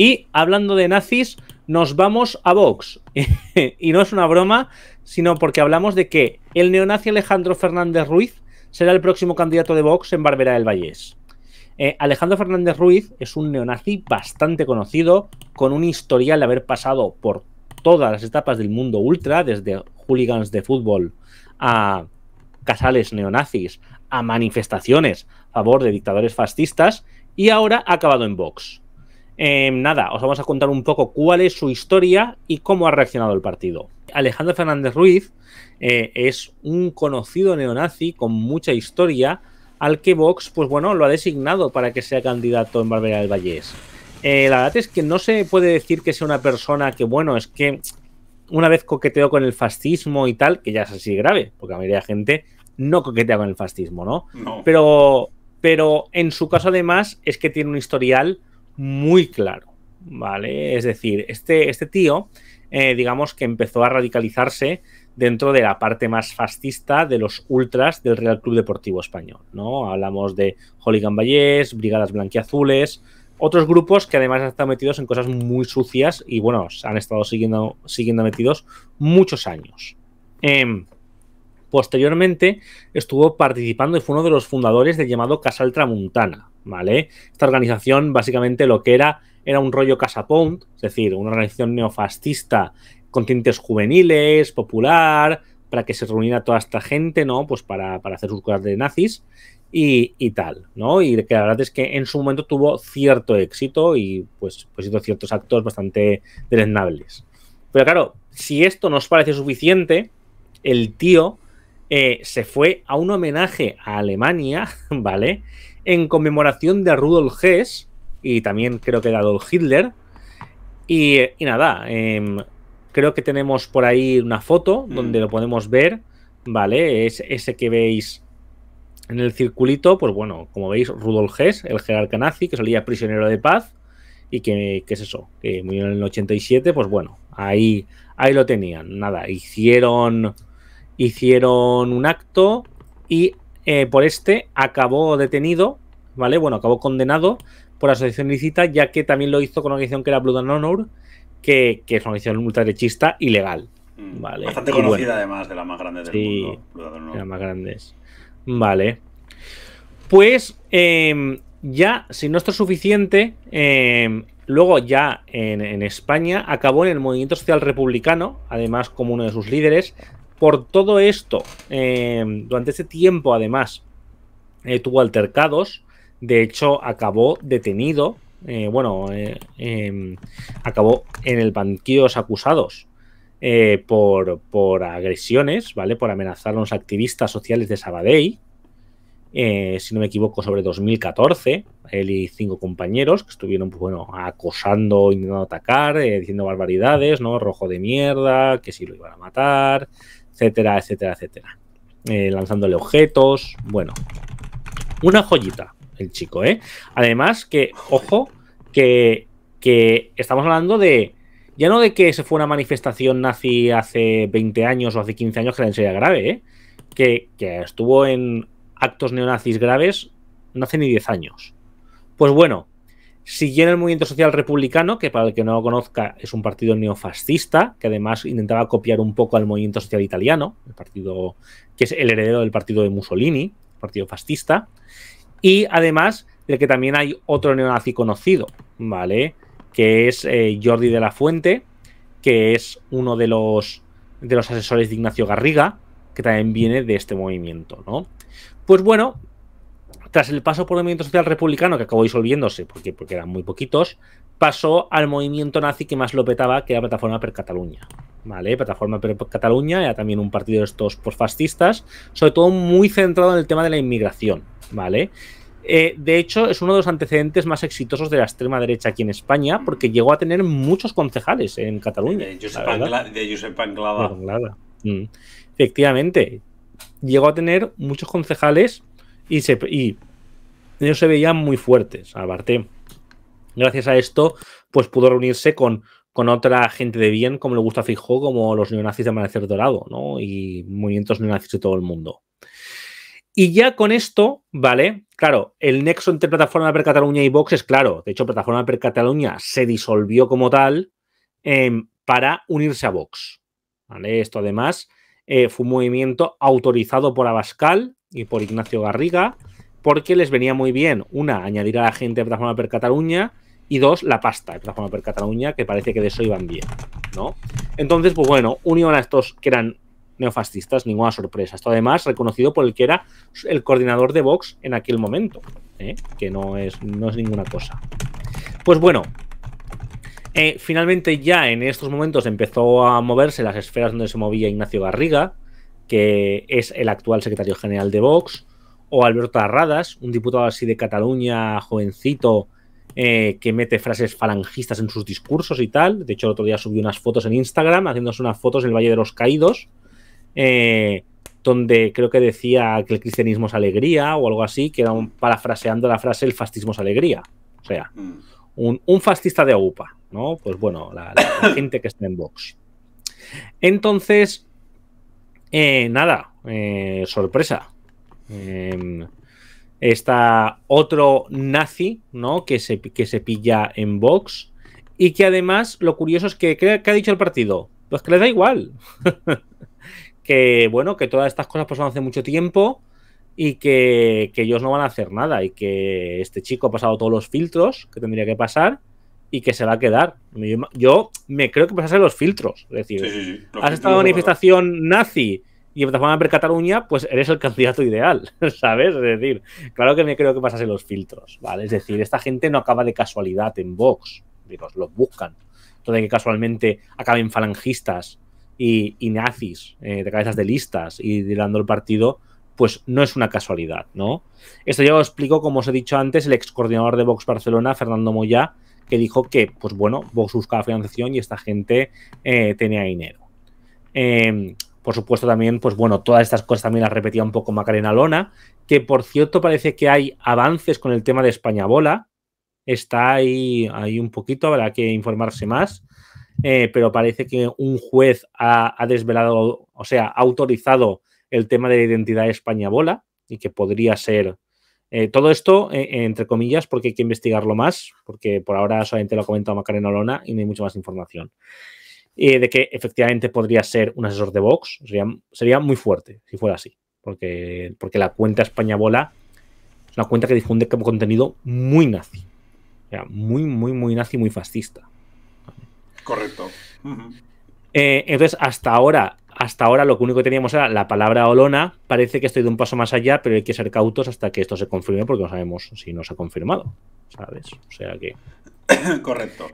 Y hablando de nazis, nos vamos a Vox. y no es una broma, sino porque hablamos de que el neonazi Alejandro Fernández Ruiz será el próximo candidato de Vox en Barbera del Vallés. Eh, Alejandro Fernández Ruiz es un neonazi bastante conocido, con un historial de haber pasado por todas las etapas del mundo ultra, desde hooligans de fútbol a casales neonazis, a manifestaciones a favor de dictadores fascistas, y ahora ha acabado en Vox. Em, nada, os vamos a contar un poco cuál es su historia y cómo ha reaccionado el partido. Alejandro Fernández Ruiz eh, es un conocido neonazi con mucha historia al que Vox, pues bueno, lo ha designado para que sea candidato en Barbera del Valle eh, la verdad es que no se puede decir que sea una persona que, bueno, es que una vez coqueteó con el fascismo y tal, que ya es así grave, porque la mayoría de gente no coquetea con el fascismo, ¿no? no. Pero, pero en su caso, además, es que tiene un historial muy claro, ¿vale? Es decir, este, este tío, eh, digamos que empezó a radicalizarse dentro de la parte más fascista de los ultras del Real Club Deportivo Español, ¿no? Hablamos de Hooligan Vallés, Brigadas Blanquiazules, otros grupos que además han estado metidos en cosas muy sucias y bueno, han estado siguiendo, siguiendo metidos muchos años. Em, Posteriormente estuvo participando y fue uno de los fundadores del llamado Casa Tramuntana, ¿vale? Esta organización básicamente lo que era era un rollo Casa Pound, es decir, una organización neofascista con tintes juveniles, popular, para que se reuniera toda esta gente, ¿no? Pues para, hacer sus cosas de nazis y, tal, ¿no? Y que la verdad es que en su momento tuvo cierto éxito y pues, pues hizo ciertos actos bastante deleznables. Pero claro, si esto nos parece suficiente, el tío eh, se fue a un homenaje a Alemania, ¿vale? En conmemoración de Rudolf Hess y también creo que de Adolf Hitler. Y, nada, em, creo que tenemos por ahí una foto mm. donde lo podemos ver, ¿vale? Es ese que veis en el circulito, pues bueno, como veis, Rudolf Hess, el jerarca nazi, que salía prisionero de paz y que, qué es eso, que murió en el 87, pues bueno, ahí, ahí lo tenían. Nada, hicieron hicieron un acto y eh, por este acabó detenido, ¿vale? Bueno, acabó condenado por asociación ilícita, ya que también lo hizo con una organización que era Blood and Honor, que, es una organización ultraderechista ilegal. Mm, vale. Bastante conocida además, de las más grandes del mundo. De las más grandes. Vale. Pues em, ya, si no esto es suficiente, em, luego ya en, España acabó en el movimiento social republicano, además como uno de sus líderes, por todo esto, eh, durante ese tiempo además, eh, tuvo altercados, de hecho acabó detenido, eh, bueno, em, acabó en el banquillo de los acusados por, por, agresiones, ¿vale? Por amenazar a los activistas sociales de Sabadell, si no me equivoco, sobre 2014, él y cinco compañeros que estuvieron, pues, bueno, acosando, intentando atacar, diciendo barbaridades, ¿no? Rojo de mierda, que si lo iban a matar, etcétera, etcétera, etcétera. Eh, lanzándole objetos, bueno, una joyita el chico, ¿eh? Además que, ojo, que, que estamos hablando de, ya no de que se fue una manifestación nazi hace 20 años o hace 15 años que la sería grave, ¿eh? Que, que estuvo en actos neonazis graves no hace ni 10 años. Pues bueno, siguiendo el movimiento social republicano, que para el que no lo conozca es un partido neofascista, que además intentaba copiar un poco al movimiento social italiano, el partido que es el heredero del partido de Mussolini, partido fascista, y además de que también hay otro neonazi conocido, ¿vale? Que es eh, Jordi de la Fuente, que es uno de los, de los asesores de Ignacio Garriga, que también viene de este movimiento, ¿no? Pues bueno, tras el paso por el movimiento social republicano, que acabó disolviéndose porque, porque eran muy poquitos, pasó al movimiento nazi que más lo petaba, que era Plataforma per Cataluña. ¿Vale? Plataforma per Cataluña era también un partido de estos fascistas sobre todo muy centrado en el tema de la inmigración. ¿Vale? Eh, de hecho, es uno de los antecedentes más exitosos de la extrema derecha aquí en España, porque llegó a tener muchos concejales en Cataluña. De Josep, Anglada. Mm. Efectivamente, llegó a tener muchos concejales y, ellos se veían muy fuertes. Aparte, gracias a esto, pues pudo reunirse con, con otra gente de bien, como le gusta Fijó, como los neonazis de Amanecer Dorado, ¿no? Y movimientos neonazis de todo el mundo. Y ya con esto, ¿vale? Claro, el nexo entre Plataforma per Cataluña y Vox es claro. De hecho, Plataforma per Cataluña se disolvió como tal em, para unirse a Vox. ¿Vale? Esto además eh, fue un movimiento autorizado por Abascal y por Ignacio Garriga, porque les venía muy bien, una, añadir a la gente de Plataforma per Cataluña, y dos, la pasta de Plataforma per Cataluña, que parece que de eso iban bien, ¿no? Entonces, pues bueno, unión a estos que eran neofascistas, ninguna sorpresa. Esto además reconocido por el que era el coordinador de Vox en aquel momento, ¿eh? que no es, no es ninguna cosa. Pues bueno, eh, finalmente ya en estos momentos empezó a moverse las esferas donde se movía Ignacio Garriga, que es el actual secretario general de Vox, o Alberto Arradas, un diputado así de Cataluña, jovencito, eh, que mete frases falangistas en sus discursos y tal. De hecho, el otro día subió unas fotos en Instagram, haciéndose unas fotos en el Valle de los Caídos, eh, donde creo que decía que el cristianismo es alegría o algo así, que era un, parafraseando la frase el fascismo es alegría. O sea, mm. un, fascista de Agupa, ¿no? Pues bueno, la gente que está en Vox. Entonces, eh, nada, eh, sorpresa. Em, está otro nazi, ¿no? Que se, que se pilla en Vox. Y que además, lo curioso es que, ¿qué, ha dicho el partido? Pues que les da igual. que, bueno, que todas estas cosas pasaron hace mucho tiempo y que, que ellos no van a hacer nada. Y que este chico ha pasado todos los filtros que tendría que pasar y que se va a quedar. Yo, me creo que vas los filtros. Es decir, has estado en manifestación nazi y Plataforma ver Cataluña, pues eres el candidato ideal, ¿sabes? Es decir, claro que me creo que vas los filtros, ¿vale? Es decir, esta gente no acaba de casualidad en Vox, digo los buscan. Entonces, que casualmente acaben falangistas y, y nazis eh, de cabezas de listas y liderando el partido, pues no es una casualidad, ¿no? Esto ya lo explico, como os he dicho antes, el ex coordinador de Vox Barcelona, Fernando Moya que dijo que, pues bueno, Vox buscaba financiación y esta gente eh, tenía dinero. Em, por supuesto, también, pues bueno, todas estas cosas también las repetía un poco Macarena Lona, que por cierto parece que hay avances con el tema de España Bola. Está ahí, un poquito, habrá que informarse más. Eh, pero parece que un juez ha, ha, desvelado, o sea, ha autorizado el tema de la identidad de España Bola y que podría ser eh, todo esto, eh, entre comillas, porque hay que investigarlo más, porque por ahora solamente lo ha comentado Macarena Olona y no hay mucha más información. Eh, de que efectivamente podría ser un asesor de Vox, sería, muy fuerte si fuera así, porque, porque la cuenta España Bola es una cuenta que difunde contenido muy nazi, muy, muy, muy nazi, muy fascista. Correcto. entonces, hasta ahora hasta ahora lo único que teníamos era la palabra olona. Parece que estoy de un paso más allá, pero hay que ser cautos hasta que esto se confirme porque no sabemos si no se ha confirmado. ¿Sabes? O sea que. Correcto.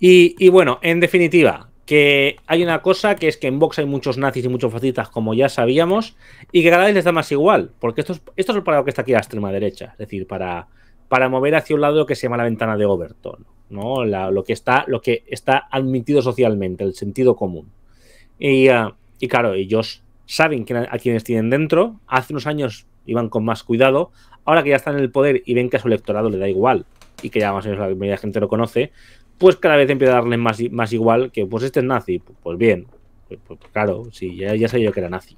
Y, bueno, en definitiva, que hay una cosa que es que en Vox hay muchos nazis y muchos fascistas, como ya sabíamos, y que cada vez les da más igual, porque esto es, esto es para lo que está aquí a la extrema derecha, es decir, para, para mover hacia un lado lo que se llama la ventana de Overton, ¿no? lo, que está, lo que está admitido socialmente, el sentido común. Y. Ah, y claro, ellos saben a quienes tienen dentro. Hace unos años iban con más cuidado. Ahora que ya están en el poder y ven que a su electorado le da igual y que ya más o menos la mayoría de gente lo conoce, pues cada vez empieza a darle más, más igual que, pues este es nazi. Pues bien, pues, pues, claro, sí, ya, ya sabía yo que era nazi.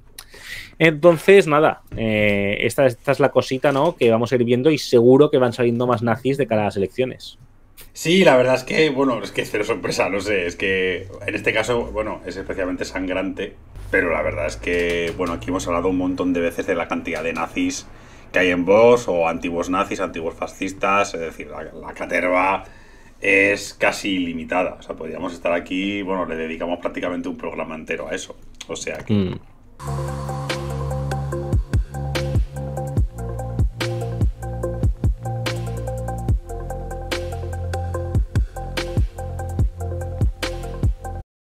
Entonces, nada, eh, esta, esta, es la cosita, ¿no? Que vamos a ir viendo y seguro que van saliendo más nazis de cara a las elecciones. Sí, la verdad es que, bueno, es que cero sorpresa, no sé, es que en este caso, bueno, es especialmente sangrante pero la verdad es que, bueno, aquí hemos hablado un montón de veces de la cantidad de nazis que hay en Vox, o antiguos nazis, antiguos fascistas, es decir, la, caterva es casi limitada. O sea, podríamos estar aquí, bueno, le dedicamos prácticamente un programa entero a eso. O sea que. Mm.